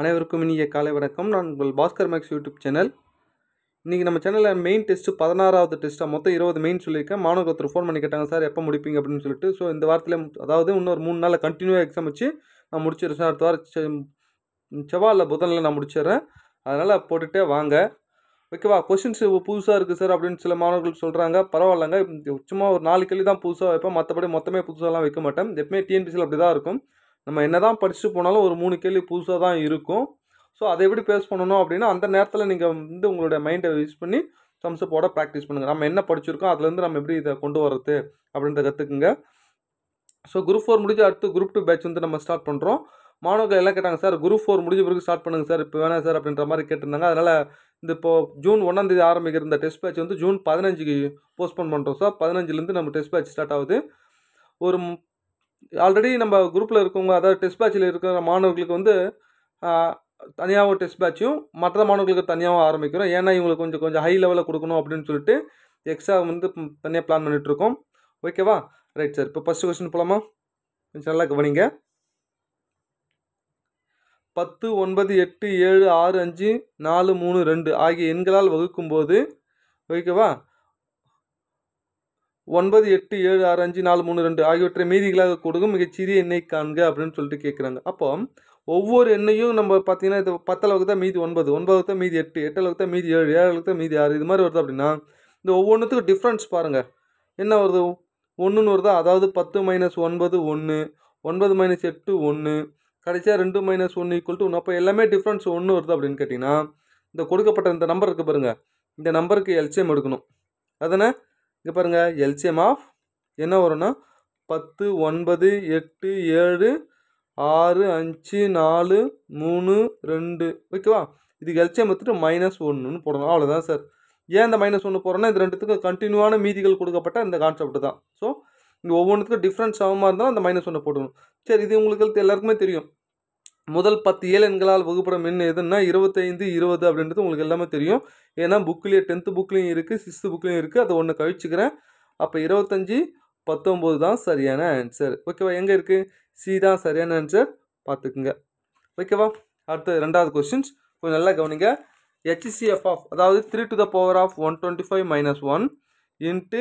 அனைவருக்கும் இனிய காலை வணக்கம் நான் உங்கள் பாஸ்கர் மேக்ஸ் யூடியூப் சேனல் இன்றைக்கி நம்ம சேனலில் மெயின் டெஸ்ட்டு பதினாறாவது டெஸ்ட்டாக மொத்தம் இருபது மெயின் சொல்லியிருக்கேன் மாணவர் ஒருத்தர் ஃபோன் பண்ணி கேட்டாங்க சார் எப்போ முடிப்பீங்க அப்படின்னு சொல்லிட்டு ஸோ இந்த வாரத்தில் அதாவது இன்னொரு மூணு நாளில் கண்டினியூவாக எக்ஸாம் வச்சு நான் முடிச்சிடுறேன் சார் அடுத்த வாரம் செவ்வாயில் புதனில் நான் முடிச்சிடுறேன் அதனால் போட்டுகிட்டே வாங்க ஓகேவா கொஷின்ஸ் புதுசாக இருக்குது சார் அப்படின்னு சில மாணவர்கள் சொல்கிறாங்க பரவாயில்லைங்க சும்மா ஒரு நாலு கேள்வி தான் புதுசாக வைப்பேன் மற்றபடி மொத்தமே புதுசாலாம் வைக்க மாட்டேன் எப்பவுமே டிஎன்பிசியில் அப்படி தான் இருக்கும் நம்ம என்ன தான் படிச்சுட்டு போனாலும் ஒரு மூணு கேள்வி புதுசாக தான் இருக்கும் ஸோ அதை எப்படி பேஸ் பண்ணணும் அப்படின்னா அந்த நேரத்தில் நீங்கள் வந்து உங்களுடைய மைண்டை யூஸ் பண்ணி சம்ஸ் போட ப்ராக்டிஸ் பண்ணுங்கள் நம்ம என்ன படிச்சிருக்கோம் அதுலேருந்து நம்ம எப்படி இதை கொண்டு வர்றது அப்படின்றத கற்றுக்குங்க ஸோ குரூப் ஃபோர் முடிஞ்சு அடுத்து குரூப் டூ பேட்ச் வந்து நம்ம ஸ்டார்ட் பண்ணுறோம் மாணவர்கள் எல்லாம் கேட்டாங்க சார் குரூப் ஃபோர் முடிஞ்ச பிறகு ஸ்டார்ட் பண்ணுங்கள் சார் இப்போ வேணாம் சார் அப்படின்ற மாதிரி கேட்டிருந்தாங்க அதனால் இந்த இப்போது ஜூன் ஒன்றாந்தேதி ஆரம்பிக்கிற இந்த டெஸ்ட் பேட்ச் வந்து ஜூன் பதினஞ்சுக்கு போஸ்ட்போன் பண்ணுறோம் சார் பதினஞ்சுலேருந்து நம்ம டெஸ்ட் பேட்ச் ஸ்டார்ட் ஆகுது ஒரு ஆல்ரெடி நம்ம குரூப்பில் இருக்கவங்க அதாவது டெஸ்ட் பேட்சில் இருக்கிற மாணவர்களுக்கு வந்து தனியாகவும் டெஸ்ட் பேட்சும் மற்ற மாணவர்களுக்கு தனியாகவும் ஆரம்பிக்கிறோம் ஏன்னா இவங்களுக்கு கொஞ்சம் கொஞ்சம் ஹை லெவலில் கொடுக்கணும் அப்படின்னு சொல்லிட்டு எக்ஸ்ட்ரா வந்து தனியாக பிளான் பண்ணிகிட்ருக்கோம் ஓகேவா ரைட் சார் இப்போ ஃபஸ்ட்டு கொஸ்டின் போகலாமா கொஞ்சம் நல்லா கவனிங்க பத்து ஒன்பது எட்டு ஏழு ஆறு அஞ்சு நாலு மூணு ரெண்டு ஆகிய எண்களால் வகுக்கும்போது ஓகேவா ஒன்பது எட்டு ஏழு ஆறு அஞ்சு நாலு மூணு ரெண்டு ஆகியவற்றை மீதிகளாக கொடுக்கும் மிகச்சிறிய எண்ணெய் காண்க அப்படின்னு சொல்லிட்டு கேட்குறாங்க அப்போ ஒவ்வொரு எண்ணையும் நம்ம பார்த்தீங்கன்னா இது பத்தளவுக்கு தான் மீதி ஒன்பது ஒன்பது தான் மீதி எட்டு எட்டு அளவுக்கு தான் மீதி ஏழு அளவுக்கு தான் மீதி ஆறு இது மாதிரி வருது அப்படின்னா இந்த ஒவ்வொன்றுத்துக்கும் டிஃப்ரென்ஸ் பாருங்கள் என்ன வருது ஒன்றுன்னு வருதா அதாவது பத்து மைனஸ் ஒன்பது ஒன்று ஒன்பது மைனஸ் எட்டு ஒன்று கடைசியாக ரெண்டு மைனஸ் ஒன்று ஈக்குவல் டு ஒன்று அப்போ எல்லாமே டிஃப்ரென்ஸ் ஒன்று வருது அப்படின்னு கேட்டிங்கன்னா இந்த கொடுக்கப்பட்ட இந்த நம்பர் இருக்குது பாருங்கள் இந்த நம்பருக்கு எல்சிஎம் எடுக்கணும் அதனால் இங்கே பாருங்கள் எல்சிஎம் ஆஃப் என்ன வரும்னா பத்து ஒன்பது எட்டு ஏழு ஆறு அஞ்சு நாலு மூணு ரெண்டு ஓகேவா இதுக்கு எல்சிஎம் எடுத்துகிட்டு மைனஸ் ஒன்றுன்னு போடணும் அவ்வளோதான் சார் ஏன் இந்த மைனஸ் ஒன்று போகிறோன்னா இது ரெண்டுத்துக்கும் கண்டினியூவான மீதிகள் கொடுக்கப்பட்ட இந்த கான்செப்ட் தான் ஸோ இங்கே ஒவ்வொன்றுத்துக்கும் டிஃப்ரெண்ட் சமமாக இருந்தாலும் அந்த மைனஸ் ஒன்று போட்டுக்கணும் சரி இது உங்களுக்கு எல்லாருக்குமே தெரியும் முதல் பத்து எண்களால் வகுப்படும் எண் எதுன்னா இருபத்தைந்து இருபது அப்படின்றது உங்களுக்கு எல்லாமே தெரியும் ஏன்னா புக்லேயே டென்த்து புக்லேயும் இருக்குது சிக்ஸ்த்து புக்லேயும் இருக்குது அதை ஒன்று கழிச்சுக்கிறேன் அப்போ இருபத்தஞ்சி பத்தொம்போது தான் சரியான ஆன்சர் ஓகேவா எங்கே இருக்குது சி தான் சரியான ஆன்சர் பார்த்துக்குங்க ஓகேவா அடுத்த ரெண்டாவது கொஸ்டின்ஸ் கொஞ்சம் நல்லா கவனிங்க ஹெச்சிசிஎஃப் ஆஃப் அதாவது three to the power of one twenty five minus one into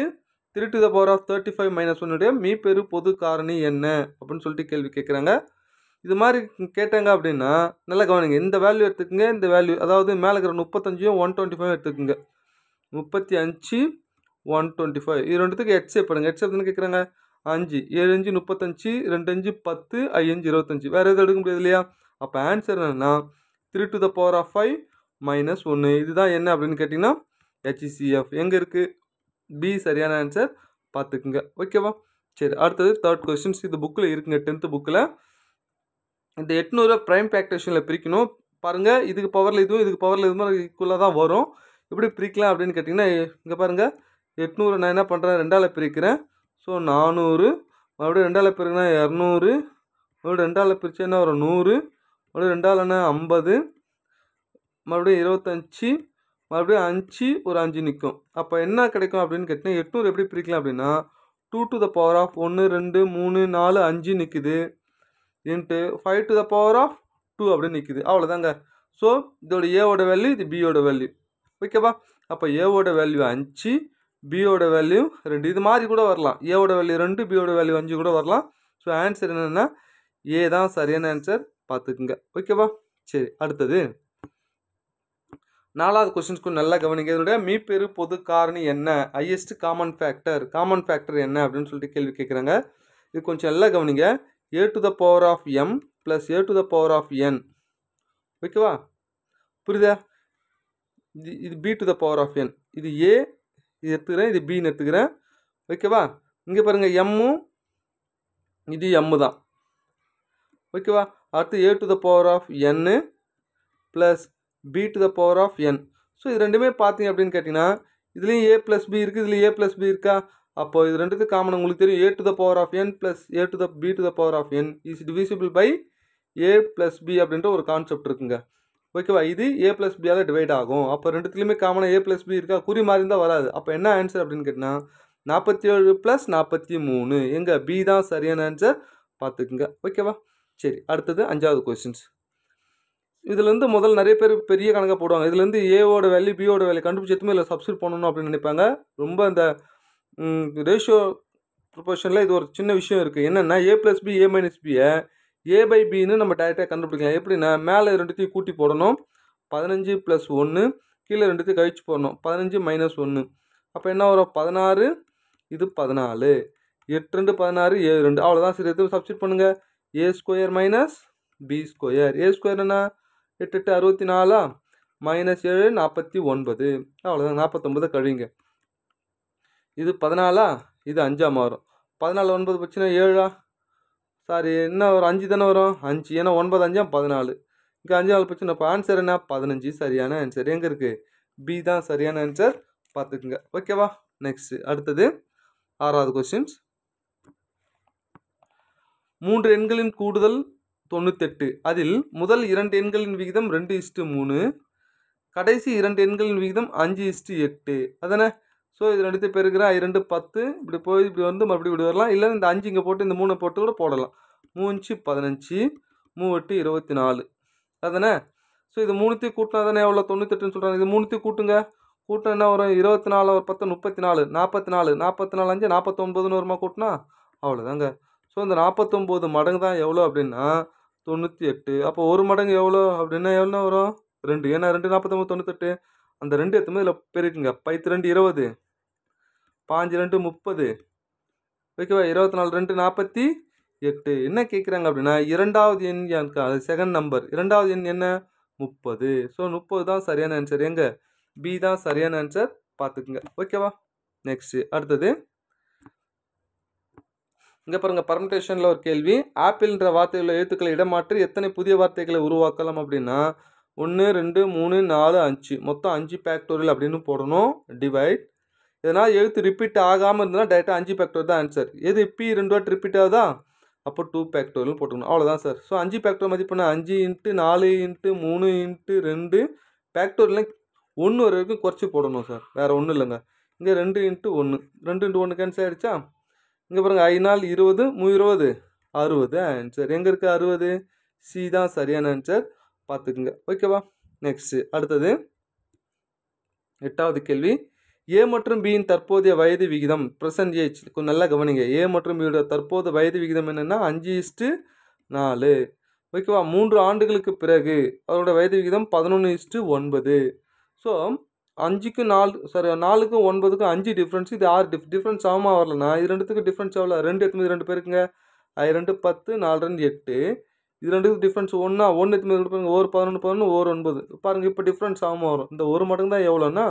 three to the power of thirty five minus ஒன்னுடைய மீ பெரு பொது காரணி என்ன அப்படின்னு சொல்லிட்டு கேள்வி கேட்குறாங்க இது மாதிரி கேட்டாங்க அப்படின்னா நல்லா கவனிங்க இந்த வேல்யூ எடுத்துக்கோங்க இந்த வேல்யூ அதாவது மேலே இருக்கிற முப்பத்தஞ்சையும் ஒன் டுவெண்ட்டி ஃபைவ் எடுத்துக்கோங்க முப்பத்தி அஞ்சு ஒன் டுவெண்ட்டி ஃபைவ் இது ரெண்டுத்துக்கு எட்ஸே பண்ணுங்கள் எட்ஸ் எத்தனை கேட்குறாங்க அஞ்சு ஏழு அஞ்சு முப்பத்தஞ்சு ரெண்டு அஞ்சு பத்து ஐஞ்சு இருபத்தஞ்சி வேறு எதுவும் எடுக்க முடியாது இல்லையா அப்போ ஆன்சர் என்னென்னா three to the power of five minus ஒன்று இதுதான் என்ன அப்படின்னு கேட்டிங்கன்னா ஹெச்இசிஎஃப் e எங்கே இருக்குது பி சரியான ஆன்சர் பார்த்துக்குங்க ஓகேவா சரி அடுத்தது தேர்ட் கொஸ்டின்ஸ் இது புக்கில் இருக்குங்க டென்த்து புக்கில் இந்த எட்நூறுவா ப்ரைம் பேக் பிரிக்கணும் பாருங்கள் இதுக்கு பவரில் இதுவும் இதுக்கு பவரில் இதுவும் ஈக்குவலாக தான் வரும் எப்படி பிரிக்கலாம் அப்படின்னு கேட்டிங்கன்னா இங்கே பாருங்கள் எட்நூறு நான் என்ன பண்ணுறேன் ரெண்டாவில் பிரிக்கிறேன் ஸோ நானூறு மறுபடியும் ரெண்டாவில் பிரிக்கினா இரநூறு மறுபடியும் ரெண்டாவில் பிரித்து என்ன வரும் நூறு மறுபடியும் ரெண்டாலன்னா ஐம்பது மறுபடியும் இருபத்தஞ்சி மறுபடியும் அஞ்சு ஒரு அஞ்சு நிற்கும் அப்போ என்ன கிடைக்கும் அப்படின்னு கேட்டிங்கன்னா எட்நூறு எப்படி பிரிக்கலாம் அப்படின்னா two to the power of ஒன்று ரெண்டு மூணு நாலு அஞ்சு நிற்குது into five to the power of two அப்படின்னு நிற்கிது அவ்வளோதாங்க ஸோ இதோட ஏவோட வேல்யூ இது பியோட வேல்யூ ஓகேவா அப்போ ஏவோட வேல்யூ அஞ்சு பியோட வேல்யூ ரெண்டு இது மாதிரி கூட வரலாம் ஏவோட வேல்யூ ரெண்டு பியோட வேல்யூ அஞ்சு கூட வரலாம் ஸோ ஆன்சர் என்னென்னா ஏ தான் சரியான ஆன்சர் பார்த்துக்குங்க ஓகேவா சரி அடுத்தது நாலாவது கொஸ்டின்ஸ்க்கு நல்லா கவனிக்கிறதுடைய மீப்பெரு பொது காரணி என்ன highest common factor common factor என்ன அப்படின்னு சொல்லிட்டு கேள்வி கேட்குறாங்க இது கொஞ்சம் நல்லா கவனிங்க A to the power of M plus A to the power of N ஓகேவா புரியுதா இது இது B to the power of N இது ஏ இது எடுத்துக்கிறேன் இது பின்னு எடுத்துக்கிறேன் ஓகேவா இங்கே பாருங்கள் எம்மு இது எம்மு தான் ஓகேவா அடுத்து A to the power of N plus B to the power of N so இது ரெண்டுமே பார்த்தீங்க அப்படின்னு கேட்டிங்கன்னா இதுலேயும் ஏ ப்ளஸ் பி இருக்குது இதுலேயும் ஏ ப்ளஸ் பி இருக்கா அப்போ இது ரெண்டுத்துக்கு காமன் உங்களுக்கு தெரியும் A to the power of N plus A to the B to the power of N is divisible by A plus B அப்படின்ற ஒரு கான்செப்ட் இருக்குங்க ஓகேவா இது ஏ ப்ளஸ் பியால் டிவைட் ஆகும் அப்போ ரெண்டுத்துலையுமே காமனாக ஏ ப்ளஸ் பி இருக்கா குறி மாதிரி இருந்தால் வராது அப்போ என்ன ஆன்சர் அப்படின்னு கேட்டால் நாற்பத்தி ஏழு ப்ளஸ் நாற்பத்தி மூணு எங்கள் பி தான் சரியான ஆன்சர் பார்த்துக்குங்க ஓகேவா சரி அடுத்தது அஞ்சாவது கொஸ்டின்ஸ் இதுலேருந்து முதல் நிறைய பேர் பெரிய கணக்காக போடுவாங்க இதுலேருந்து ஏவோட வேல்யூ பியோட வேல்யூ கண்டுபிடிச்சதுமே இல்லை சப்ஸ்கிரைப் பண்ணணும் அப்படின்னு நினைப்பாங்க ரொம்ப அந்த ரேஷியோ ப்ரொபோஷனில் இது ஒரு சின்ன விஷயம் இருக்குது என்னென்னா A plus B A minus பியை ஏ பை பின்னு நம்ம டேரெக்டாக கண்டுபிடிக்கலாம் எப்படின்னா மேலே ரெண்டுத்தையும் கூட்டி போடணும் பதினஞ்சு ப்ளஸ் ஒன்று கீழே ரெண்டுத்தையும் கழிச்சு போடணும் பதினஞ்சு மைனஸ் ஒன்று அப்போ என்ன வரும் பதினாறு இது பதினாலு எட்டு ரெண்டு பதினாறு ஏழு ரெண்டு அவ்வளோதான் சரி எதுவும் சப்ஸ்டியூட் பண்ணுங்கள் A square minus B square A square என்ன எட்டு எட்டு அறுபத்தி நாலா மைனஸ் ஏழு நாற்பத்தி ஒன்பது அவ்வளோதான் நாற்பத்தொம்பது கழிங்க இது பதினாலா இது அஞ்சாக மாறும் பதினாலு ஒன்பது போச்சுன்னா ஏழா சாரி என்ன ஒரு அஞ்சு தானே வரும் அஞ்சு ஏன்னா ஒன்பது அஞ்சா பதினாலு இங்கே அஞ்சு நாள் போச்சுன்னா இப்போ ஆன்சர் என்ன பதினஞ்சு சரியான ஆன்சர் எங்கே இருக்குது பி தான் சரியான ஆன்சர் பார்த்துக்குங்க ஓகேவா நெக்ஸ்ட்டு அடுத்தது ஆறாவது கொஸ்டின்ஸ் மூன்று எண்களின் கூடுதல் தொண்ணூத்தெட்டு அதில் முதல் இரண்டு எண்களின் விகிதம் ரெண்டு இஸ்ட்டு மூணு கடைசி இரண்டு எண்களின் விகிதம் அஞ்சு இஸ்ட்டு எட்டு அதானே ஸோ இது ரெண்டுத்தையும் பெருக்கிற இரண்டு பத்து இப்படி போய் இப்படி வந்து மறுபடியும் இப்படி வரலாம் இல்லை இந்த அஞ்சு இங்கே போட்டு இந்த மூணை போட்டு கூட போடலாம் மூஞ்சி பதினஞ்சு மூவெட்டு இருபத்தி நாலு அதுதானே ஸோ இது மூணுத்தையும் கூட்டினா தானே எவ்வளோ தொண்ணூத்தெட்டுன்னு சொல்கிறாங்க இது மூணுத்தையும் கூட்டுங்க கூட்டம் என்ன வரும் இருபத்தி நாலு ஒரு பத்து முப்பத்தி நாலு நாற்பத்தி நாலு நாற்பத்தி நாலு அஞ்சு நாற்பத்தொம்போதுன்னு வருமா கூட்டினா அவ்வளோதாங்க ஸோ இந்த நாற்பத்தொம்போது மடங்கு தான் எவ்வளோ அப்படின்னா தொண்ணூற்றி எட்டு அப்போ ஒரு மடங்கு எவ்வளோ அப்படின்னா எவ்வளோ வரும் ரெண்டு ஏன்னா ரெண்டு நாற்பத்தொம்போது தொண்ணூத்தெட்டு அந்த ரெண்டு எத்துமே இதில் பெருக்குங்க பைத்து ரெண்டு இருபது பாஞ்சு ரெண்டு முப்பது ஓகேவா இருபத்தி நாலு ரெண்டு நாற்பத்தி எட்டு என்ன கேட்குறாங்க அப்படின்னா இரண்டாவது எண் எனக்கு அது செகண்ட் நம்பர் இரண்டாவது எண் என்ன முப்பது ஸோ முப்பது தான் சரியான ஆன்சர் எங்க பி தான் சரியான ஆன்சர் பார்த்துக்குங்க ஓகேவா நெக்ஸ்ட்டு அடுத்தது இங்கே பாருங்கள் பர்மிட்டேஷனில் ஒரு கேள்வி ஆப்பிள்ன்ற வார்த்தையில் எழுத்துக்களை இடமாற்றி எத்தனை புதிய வார்த்தைகளை உருவாக்கலாம் அப்படின்னா ஒன்று ரெண்டு மூணு நாலு அஞ்சு மொத்தம் அஞ்சு பேக்டோரியல் அப்படின்னு போடணும் டிவைட் இதனால் எழுத்து ரிப்பீட் ஆகாமல் இருந்ததுன்னா டேரெக்டாக அஞ்சு ஃபேக்டோர் தான் ஆன்சர் எது பி ரெண்டு வாட் ரிப்பீட் ஆகுதா அப்போ டூ ஃபேக்டோரியல் போட்டுக்கணும் அவ்வளோதான் சார் ஸோ அஞ்சு ஃபேக்டோர் மதிப்புனா அஞ்சு இன்ட்டு நாலு இன்ட்டு மூணு இன்ட்டு ரெண்டு பேக்டோரில் ஒன்று ஒரு வரைக்கும் குறைச்சி போடணும் சார் வேறு ஒன்றும் இல்லைங்க இங்கே ரெண்டு இன்ட்டு ஒன்று ரெண்டு இன்ட்டு ஒன்று கேன்சல் ஆகிடுச்சா இங்கே பாருங்கள் ஐநாள் இருபது மு இருபது அறுபது ஆன்சர் எங்கே இருக்குது அறுபது சி தான் சரியான ஆன்சர் பார்த்துக்குங்க ஓகேவா நெக்ஸ்ட்டு அடுத்தது எட்டாவது கேள்வி ஏ மற்றும் பியின் தற்போதைய வயது விகிதம் ப்ரெசன்ட் ஏஜ் நல்லா கவனிங்க ஏ மற்றும் பியோட தற்போது வயது விகிதம் என்னென்னா அஞ்சு இஸ்ட்டு நாலு ஓகேவா மூன்று ஆண்டுகளுக்கு பிறகு அவரோட வயது விகிதம் பதினொன்று இஸ்ட்டு ஒன்பது ஸோ அஞ்சுக்கு நாலு சாரி நாலுக்கும் ஒன்பதுக்கும் அஞ்சு டிஃப்ரென்ஸ் இது ஆறு டிஃப் டிஃப்ரென்ஸ் ஆகாமல் வரலண்ணா இது ரெண்டுத்துக்கு டிஃப்ரென்ஸ் ஆகல ரெண்டு எத்தனை ரெண்டு பேருக்குங்க அது ரெண்டு பத்து நாலு ரெண்டு எட்டு இது ரெண்டுக்கும் டிஃப்ரென்ஸ் ஒன்றா ஒன்று எத்தனை ரெண்டு பேருங்க ஒரு பதினொன்று பதினொன்று ஒரு ஒன்பது பாருங்கள் இப்போ டிஃப்ரென்ஸ் ஆகாமல் வரும் இந்த ஒரு மடங்கு தான் எவ்வளோண்ணா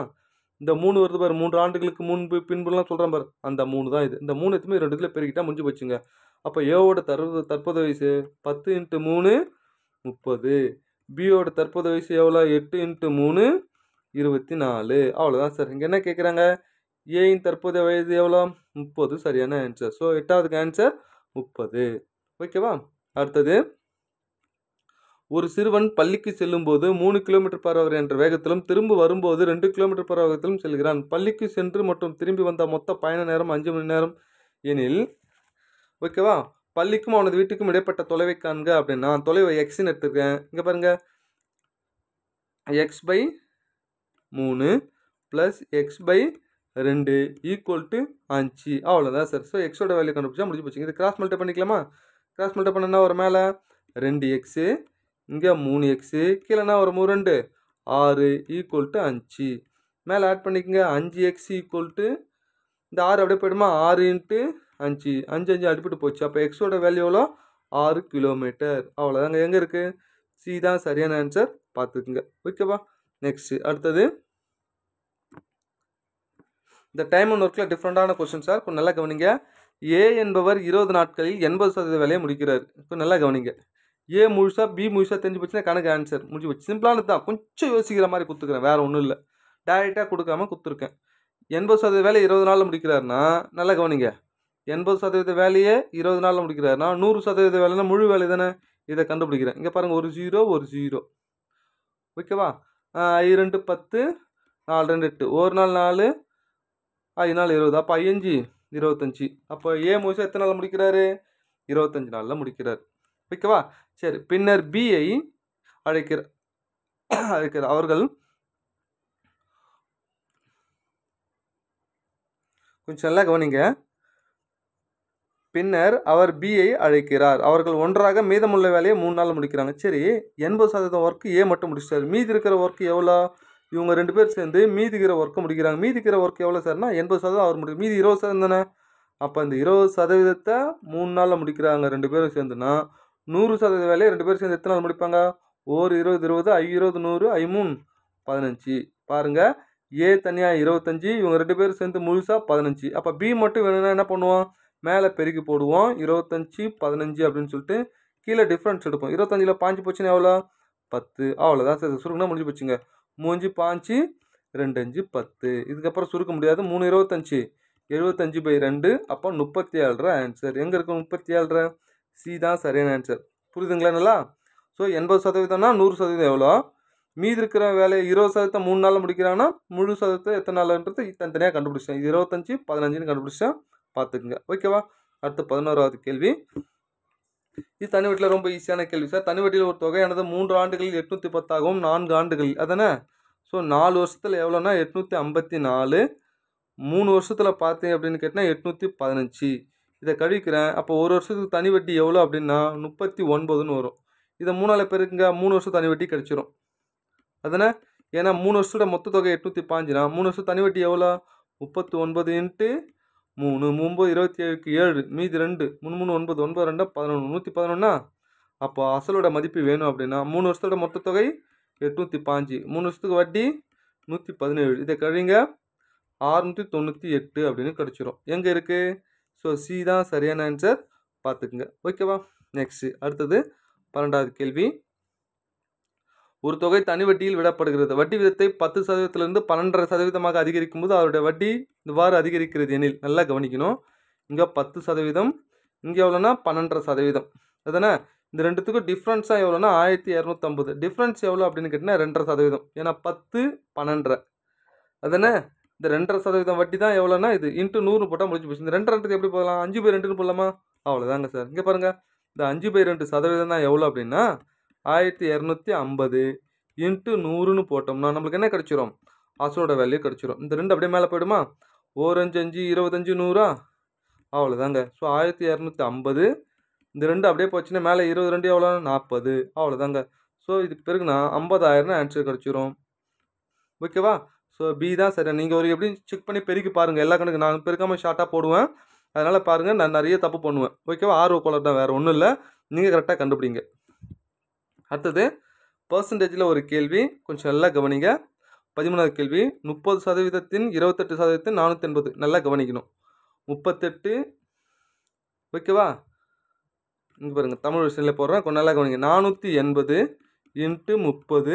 இந்த மூணு வருது பாரு மூன்று ஆண்டுகளுக்கு முன்பு பின்புலாம் சொல்கிறேன் பாரு அந்த மூணு தான் இது இந்த மூணு எத்துமே ரெண்டு இதில் பெருகிட்டால் முடிஞ்சு போச்சுங்க அப்போ ஏவோட தற்போது தற்போது வயசு பத்து இன்ட்டு மூணு முப்பது பியோட தற்போது வயசு எவ்வளோ எட்டு இன்ட்டு மூணு இருபத்தி நாலு அவ்வளோதான் சார் இங்கே என்ன கேட்குறாங்க ஏயின் தற்போதைய வயது எவ்வளோ முப்பது சரியான ஆன்சர் ஸோ எட்டாவதுக்கு ஆன்சர் முப்பது ஓகேவா அடுத்தது ஒரு சிறுவன் பள்ளிக்கு செல்லும்போது மூணு கிலோமீட்டர் பரவர் என்ற வேகத்திலும் திரும்ப வரும்போது ரெண்டு கிலோமீட்டர் பர் வேகத்திலும் செல்கிறான் பள்ளிக்கு சென்று மற்றும் திரும்பி வந்த மொத்த பயண நேரம் அஞ்சு மணி நேரம் எனில் ஓகேவா பள்ளிக்கும் அவனது வீட்டுக்கும் இடைப்பட்ட தொலைவை காண்க அப்படின்னா தொலைவை எக்ஸின் எடுத்துருக்கேன் இங்கே பாருங்கள் எக்ஸ் பை மூணு ப்ளஸ் எக்ஸ் பை ரெண்டு ஈக்குவல் டு அஞ்சு அவ்வளோதான் சார் ஸோ எக்ஸோட வேல்யூ கண்டுபிடிச்சா முடிஞ்சு போச்சு இது கிராஸ் மல்ட்டை பண்ணிக்கலாமா கிராஸ் மல்ட்டை பண்ணனா ஒரு மேலே ரெண்டு எக்ஸு இங்கே மூணு எக்ஸு கீழேனா வரும்போது ரெண்டு ஆறு ஈக்குவல் டு அஞ்சு மேலே ஆட் பண்ணிக்கோங்க அஞ்சு எக்ஸ் ஈக்குவல் டு இந்த ஆறு அப்படியே போயிடுமா ஆறு இன்ட்டு அஞ்சு அஞ்சு அஞ்சு அடிப்பட்டு போச்சு அப்போ எக்ஸோட வேல்யூ எவ்வளோ ஆறு கிலோமீட்டர் அவ்வளோதாங்க எங்கே இருக்குது சி தான் சரியான ஆன்சர் பார்த்துக்குங்க ஓகேவா நெக்ஸ்ட்டு அடுத்தது இந்த டைம் அண்ட் ஒர்க்கில் டிஃப்ரெண்ட்டான கொஸ்டின் சார் கொஞ்சம் நல்லா கவனிங்க ஏ என்பவர் இருபது நாட்களில் எண்பது சதவீத வேலையை முடிக்கிறார் கொஞ்சம் நல்லா கவனிங்க ஏ முழுசாக பி முழுசாக தெரிஞ்சு போச்சுன்னா கணக்கு ஆன்சர் முடிஞ்சு போச்சு சிம்பிளானது தான் கொஞ்சம் யோசிக்கிற மாதிரி கொடுத்துக்கிறேன் வேறு ஒன்றும் இல்லை டைரெக்டாக கொடுக்காம கொடுத்துருக்கேன் எண்பது சதவீத வேலையை இருபது நாளில் முடிக்கிறாருன்னா நல்லா கவனிங்க எண்பது சதவீத வேலையை இருபது நாளில் முடிக்கிறாருனா நூறு சதவீத வேலைன்னா முழு வேலை தானே இதை கண்டுபிடிக்கிறேன் இங்கே பாருங்கள் ஒரு ஜீரோ ஒரு ஜீரோ ஓகேவா ஐ ரெண்டு பத்து நாலு ரெண்டு எட்டு ஒரு நாள் நாலு ஐ நாள் இருபது அப்போ ஐயஞ்சு இருபத்தஞ்சி அப்போ ஏ முழுசாக எத்தனை நாளில் முடிக்கிறாரு இருபத்தஞ்சி நாளில் முடிக்கிறார் ஓகேவா சரி பின்னர் பியை அழைக்கிற அழைக்கிறார் அவர்கள் கொஞ்சம் நல்லா கவனிங்க பின்னர் அவர் பியை அழைக்கிறார் அவர்கள் ஒன்றாக மீதமுள்ள வேலையை மூணு நாள் முடிக்கிறாங்க சரி எண்பது சதவீதம் ஒர்க்கு ஏ மட்டும் முடிச்சிட்டார் மீதி இருக்கிற ஒர்க்கு எவ்வளோ இவங்க ரெண்டு பேர் சேர்ந்து மீதிக்கிற ஒர்க்கு முடிக்கிறாங்க மீதிக்கிற ஒர்க் எவ்வளோ சார்னா எண்பது சதவீதம் அவர் முடியும் மீதி இருபது சதவீதம் தானே அப்போ இந்த இருபது சதவீதத்தை மூணு நாளில் முடிக்கிறாங்க ரெண்டு பேரும் சேர்ந்துன்னா நூறு சதவீத வேலையை ரெண்டு பேரும் சேர்ந்து எத்தனை நாள் முடிப்பாங்க ஓர் இருபது இருபது ஐ இருபது நூறு மூணு பதினஞ்சு பாருங்கள் ஏ தனியாக இருபத்தஞ்சி இவங்க ரெண்டு பேரும் சேர்ந்து முழுசாக பதினஞ்சு அப்போ பி மட்டும் வேணும்னா என்ன பண்ணுவோம் மேலே பெருக்கி போடுவோம் இருபத்தஞ்சி பதினஞ்சு அப்படின்னு சொல்லிட்டு கீழே டிஃப்ரென்ஸ் எடுப்போம் இருபத்தஞ்சில் பாஞ்சு போச்சுன்னு எவ்வளோ பத்து அவ்வளோதான் சார் சுருக்குனா முடிஞ்சு போச்சுங்க மூஞ்சி பாஞ்சு ரெண்டு அஞ்சு பத்து இதுக்கப்புறம் சுருக்க முடியாது மூணு இருபத்தஞ்சி எழுபத்தஞ்சு பை ரெண்டு அப்போ முப்பத்தி ஏழரை ஆன்சர் எங்கே இருக்கும் முப்பத்தி ஏழரை சி தான் சரியான ஆன்சர் புரியுதுங்களா நல்லா ஸோ எண்பது சதவீதம்னா நூறு சதவீதம் எவ்வளோ மீதி இருக்கிற வேலையை இருபது சதவீதம் மூணு நாளில் முடிக்கிறாங்கன்னா முழு சதவீதத்தை எத்தனை நாள்ன்றது தனித்தனியாக கண்டுபிடிச்சேன் இது இருபத்தஞ்சி பதினஞ்சுன்னு கண்டுபிடிச்சேன் பார்த்துக்குங்க ஓகேவா அடுத்து பதினோராவது கேள்வி இது தனி வீட்டில் ரொம்ப ஈஸியான கேள்வி சார் தனி வீட்டில் ஒரு எனது மூன்று ஆண்டுகளில் எட்நூற்றி பத்தாகவும் நான்கு ஆண்டுகள் அதானே ஸோ நாலு வருஷத்தில் எவ்வளோனா எட்நூற்றி ஐம்பத்தி நாலு மூணு வருஷத்தில் பார்த்தீங்க அப்படின்னு கேட்டால் எட்நூற்றி பதினஞ்சு இதை கழிக்கிறேன் அப்போ ஒரு வருஷத்துக்கு தனி வட்டி எவ்வளோ அப்படின்னா முப்பத்தி ஒன்பதுன்னு வரும் இதை மூணால் பேருக்குங்க மூணு வருஷம் தனி வட்டி கிடச்சிரும் அதனால் ஏன்னா மூணு வருஷத்தோட மொத்த தொகை எட்நூற்றி பாஞ்சுனா மூணு வருஷம் தனி வட்டி எவ்வளோ முப்பத்தி ஒன்பது இன்ட்டு மூணு ஒம்பது இருபத்தி ஏழுக்கு ஏழு மீதி ரெண்டு மூணு மூணு ஒன்பது ஒன்பது ரெண்டா பதினொன்று நூற்றி பதினொன்னா அப்போ அசலோட மதிப்பு வேணும் அப்படின்னா மூணு வருஷத்தோட மொத்த தொகை எட்நூற்றி பாஞ்சு மூணு வருஷத்துக்கு வட்டி நூற்றி பதினேழு இதை கழிங்க ஆறுநூற்றி தொண்ணூற்றி எட்டு அப்படின்னு கிடச்சிரும் எங்கே இருக்குது ஸோ சி தான் சரியான ஆன்சர் பார்த்துக்குங்க ஓகேவா நெக்ஸ்ட்டு அடுத்தது பன்னெண்டாவது கேள்வி ஒரு தொகை தனி வட்டியில் விடப்படுகிறது வட்டி விதத்தை பத்து சதவீதத்திலிருந்து பன்னெண்டரை சதவீதமாக அதிகரிக்கும் போது அவருடைய வட்டி இவ்வாறு அதிகரிக்கிறது எனில் நல்லா கவனிக்கணும் இங்கே பத்து சதவீதம் இங்கே எவ்வளோனா பன்னெண்டரை சதவீதம் அதுதானே இந்த ரெண்டுத்துக்கும் டிஃப்ரென்ஸாக எவ்வளோனா ஆயிரத்தி இரநூத்தம்பது டிஃப்ரென்ஸ் எவ்வளோ அப்படின்னு கேட்டிங்கன்னா ரெண்டரை சதவீதம் ஏன்னா பத்து பன்னெண்டரை அதுதானே இந்த ரெண்டரை சதவீதம் வட்டி தான் எவ்வளோன்னா இது இன்ட்டு நூறு போட்டால் முடிச்சு போச்சு இந்த ரெண்டு ரெண்டு எப்படி போகலாம் அஞ்சு பை ரெண்டுன்னு போடலாமா அவ்வளோதாங்க சார் இங்கே பாருங்கள் இந்த அஞ்சு பை ரெண்டு சதவீதம் தான் எவ்வளோ அப்படின்னா ஆயிரத்தி இரநூத்தி ஐம்பது இன்ட்டு நூறுன்னு போட்டோம்னா நம்மளுக்கு என்ன கிடச்சிரும் அசோட வேல்யூ கிடச்சிரும் இந்த ரெண்டு அப்படியே மேலே போயிடுமா ஒரு அஞ்சு அஞ்சு இருபத்தஞ்சு நூறா அவ்வளோதாங்க ஸோ ஆயிரத்தி இரநூத்தி ஐம்பது இந்த ரெண்டு அப்படியே போச்சுன்னா மேலே இருபது ரெண்டு எவ்வளோ நாற்பது அவ்வளோதாங்க ஸோ இதுக்கு பிறகுனா ஐம்பதாயிரம்னு ஆன்சர் கிடச்சிரும் ஓகேவா ஸோ பி தான் சரி நீங்கள் ஒரு எப்படியும் செக் பண்ணி பெருக்கி பாருங்கள் எல்லா கணக்கு நான் பெருக்காமல் ஷார்ட்டாக போடுவேன் அதனால் பாருங்கள் நான் நிறைய தப்பு பண்ணுவேன் ஓகேவா ஆர்வ கோளர் தான் வேறு ஒன்றும் இல்லை நீங்கள் கரெக்டாக கண்டுபிடிங்க அடுத்தது பர்சன்டேஜில் ஒரு கேள்வி கொஞ்சம் நல்லா கவனிங்க பதிமூணாவது கேள்வி முப்பது சதவீதத்தின் இருபத்தெட்டு சதவீதத்தின் நானூற்றி எண்பது நல்லா கவனிக்கணும் முப்பத்தெட்டு ஓகேவா இங்கே பாருங்கள் தமிழ் விஷயத்தில் போடுறேன் கொஞ்சம் நல்லா கவனிங்க நானூற்றி எண்பது இன்ட்டு முப்பது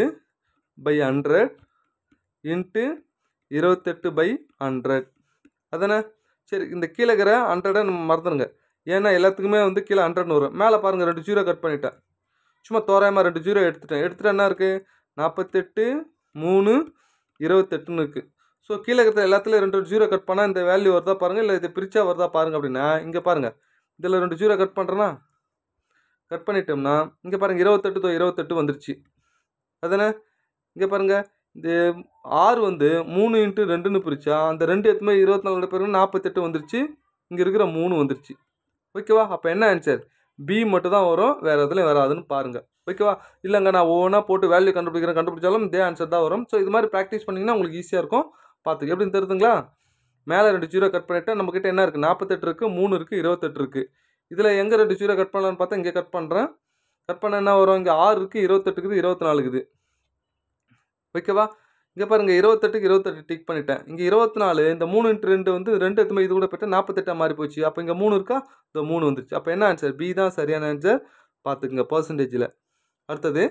பை ஹண்ட்ரட் இன்ட்டு இருபத்தெட்டு பை ஹண்ட்ரட் அதானே சரி இந்த கீழே இருக்கிற ஹண்ட்ரடை நம்ம மறந்துடுங்க ஏன்னா எல்லாத்துக்குமே வந்து கீழே ஹண்ட்ரட் வரும் மேலே பாருங்கள் ரெண்டு ஜீரோ கட் பண்ணிட்டேன் சும்மா தோராயமாக ரெண்டு ஜீரோ எடுத்துட்டேன் எடுத்துகிட்டா என்ன இருக்குது நாற்பத்தெட்டு மூணு இருபத்தெட்டுன்னு இருக்குது ஸோ கீழே இருக்கிற எல்லாத்துலேயும் ரெண்டு ஜீரோ கட் பண்ணால் இந்த வேல்யூ வருதா பாருங்கள் இல்லை இது பிரிச்சா வருதா பாருங்கள் அப்படின்னா இங்கே பாருங்கள் இதில் ரெண்டு ஜீரோ கட் பண்ணுறேன்னா கட் பண்ணிட்டோம்னா இங்கே பாருங்கள் இருபத்தெட்டு தோ இருபத்தெட்டு வந்துருச்சு அதானே இங்கே பாருங்கள் இந்த ஆறு வந்து மூணு இன்ட்டு ரெண்டுன்னு பிரித்தா அந்த ரெண்டு எத்தனை இருபத்தி நாலு பேருக்கு நாற்பத்தெட்டு வந்துருச்சு இங்கே இருக்கிற மூணு வந்துருச்சு ஓகேவா அப்போ என்ன ஆன்சர் பி மட்டும் தான் வரும் வேறு எதுலையும் வராதுன்னு பாருங்கள் ஓகேவா இல்லைங்க நான் ஒவ்வொன்றா போட்டு வேல்யூ கண்டுபிடிக்கிறேன் கண்டுபிடிச்சாலும் இதே ஆன்சர் தான் வரும் ஸோ இது மாதிரி ப்ராக்டிஸ் பண்ணிங்கன்னா உங்களுக்கு ஈஸியாக இருக்கும் பார்த்துக்க எப்படின்னு தெரியுதுங்களா மேலே ரெண்டு ஜீரோ கட் பண்ணிவிட்டு நம்மக்கிட்ட என்ன இருக்குது நாற்பத்தெட்டு இருக்குது மூணு இருக்குது இருபத்தெட்டு இருக்குது இதில் எங்கே ரெண்டு ஜீரோ கட் பண்ணலான்னு பார்த்தா இங்கே கட் பண்ணுறேன் கட் பண்ண என்ன வரும் இங்கே ஆறு இருக்குது இருபத்தெட்டுக்குது இருபத்தி நாலுக்குது ஓகேவா இங்கே பாருங்கள் இருபத்தெட்டுக்கு இருபத்தெட்டு டிக் பண்ணிட்டேன் இங்கே இருபத்தி நாலு இந்த மூணு இன்ட்டு ரெண்டு வந்து ரெண்டு எத்தனை இது கூட போய்ட்டு நாற்பத்தெட்டாக மாறி போச்சு அப்போ இங்கே மூணு இருக்கா இந்த மூணு வந்துச்சு அப்போ என்ன ஆன்சர் பி தான் சரியான ஆன்சர் பார்த்துக்குங்க பர்சன்டேஜில் அடுத்தது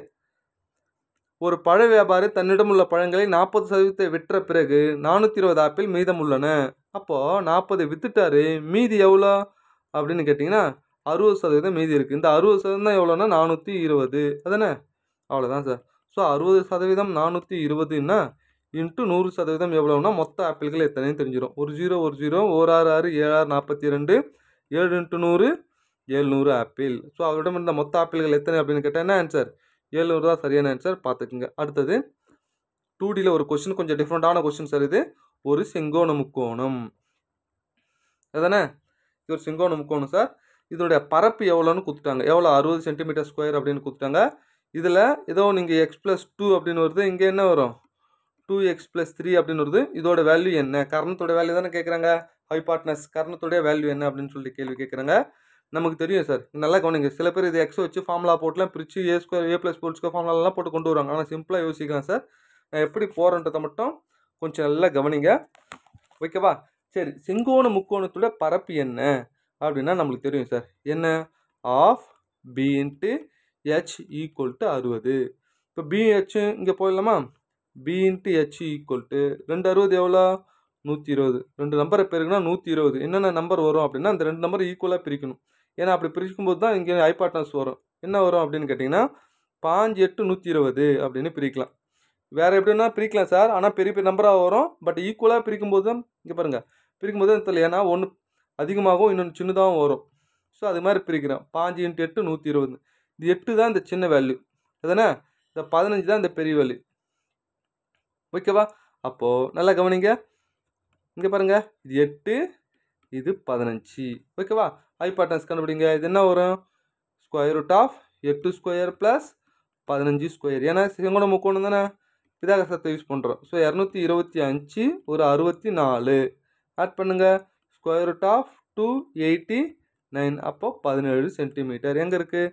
ஒரு பழ வியாபாரி தன்னிடம் உள்ள பழங்களை நாற்பது சதவீதத்தை விற்ற பிறகு நானூற்றி இருபது ஆப்பிள் மீதம் உள்ளன அப்போது நாற்பது விற்றுட்டாரு மீதி எவ்வளோ அப்படின்னு கேட்டிங்கன்னா அறுபது சதவீதம் மீதி இருக்குது இந்த அறுபது சதவீதம் தான் எவ்வளோன்னா நானூற்றி இருபது அதானே அவ்வளோதான் சார் ஸோ அறுபது சதவீதம் நானூற்றி இருபதுன்னா இன்ட்டு நூறு சதவீதம் எவ்வளோன்னா மொத்த ஆப்பிள்கள் எத்தனைன்னு தெரிஞ்சிடும் ஒரு ஜீரோ ஒரு ஜீரோ ஓர் ஆறு ஆறு ஏழாறு நாற்பத்தி ரெண்டு ஏழு இன்ட்டு நூறு ஏழ்நூறு ஆப்பிள் ஸோ அவரிடம் இருந்த மொத்த ஆப்பிள்கள் எத்தனை அப்படின்னு கேட்டால் என்ன ஆன்சர் ஏழ்நூறு தான் சரியான ஆன்சர் பார்த்துக்குங்க அடுத்தது டூ டியில் ஒரு கொஷின் கொஞ்சம் டிஃப்ரெண்ட்டான கொஷின் சார் இது ஒரு செங்கோண முக்கோணம் அதானே இது ஒரு செங்கோண முக்கோணம் சார் இதோடைய பரப்பு எவ்வளோன்னு கொடுத்துட்டாங்க எவ்வளோ அறுபது சென்டிமீட்டர் ஸ்கொயர் அப்படின்னு கொடுத்துட்டாங்க இதில் ஏதோ நீங்கள் எக்ஸ் ப்ளஸ் டூ அப்படின்னு வருது இங்கே என்ன வரும் டூ எக்ஸ் ப்ளஸ் த்ரீ அப்படின்னு வருது இதோட வேல்யூ என்ன கரணத்தோட வேல்யூ தானே கேட்குறாங்க ஹை பார்ட்னர்ஸ் கரணத்தோடைய வேல்யூ என்ன அப்படின்னு சொல்லி கேள்வி கேட்குறாங்க நமக்கு தெரியும் சார் நல்லா கவனிங்க சில பேர் இது எக்ஸ் வச்சு ஃபார்முலா போட்டுலாம் பிரித்து A square A plus four square ஃபார்முலாலாம் போட்டு கொண்டு வருவாங்க ஆனால் சிம்பிளாக யோசிக்கலாம் சார் நான் எப்படி போகிறேன்றதை மட்டும் கொஞ்சம் நல்லா கவனிங்க ஓகேவா சரி செங்கோண முக்கோணத்தோட பரப்பு என்ன அப்படின்னா நம்மளுக்கு தெரியும் சார் என்ன of B into H equal to அறுபது இப்போ பிஹெச் இங்கே போயிடலாமா B into H equal to ரெண்டு அறுபது எவ்வளோ நூற்றி இருபது ரெண்டு நம்பரை பிரிக்கணும்னா நூற்றி இருபது என்னென்ன நம்பர் வரும் அப்படின்னா அந்த ரெண்டு நம்பர் ஈக்குவலாக பிரிக்கணும் ஏன்னா அப்படி பிரிக்கும்போது தான் இங்கே ஐபாட்டன்ஸ் வரும் என்ன வரும் அப்படின்னு கேட்டிங்கன்னா பாஞ்சு எட்டு நூற்றி இருபது அப்படின்னு பிரிக்கலாம் வேறு எப்படின்னா பிரிக்கலாம் சார் ஆனால் பெரிய பெரிய நம்பராக வரும் பட் ஈக்குவலாக பிரிக்கும்போது தான் இங்கே பாருங்கள் பிரிக்கும்போது தான் தெரியல ஏன்னா ஒன்று அதிகமாகவும் இன்னொன்று சின்னதாகவும் வரும் ஸோ அது மாதிரி பிரிக்கிறேன் பாஞ்சு இன்ட்டு எட்டு நூற்றி இருபது இது எட்டு தான் இந்த சின்ன வேல்யூ எதுனா இந்த பதினஞ்சு தான் இந்த பெரிய வேல்யூ ஓகேவா அப்போது நல்லா கவனிங்க இங்கே பாருங்கள் இது எட்டு இது பதினஞ்சு ஓகேவா ஐ கண்டுபிடிங்க இது என்ன வரும் ஸ்கொயர் ரூட் ஆஃப் எட்டு ஸ்கொயர் ப்ளஸ் பதினஞ்சு ஸ்கொயர் ஏன்னா செங்கோண முக்கோணம் தானே பிதாகசத்தை யூஸ் பண்ணுறோம் ஸோ இரநூத்தி இருபத்தி அஞ்சு ஒரு அறுபத்தி நாலு ஆட் பண்ணுங்கள் square root of two eighty nine அப்போது பதினேழு சென்டிமீட்டர் எங்கே இருக்குது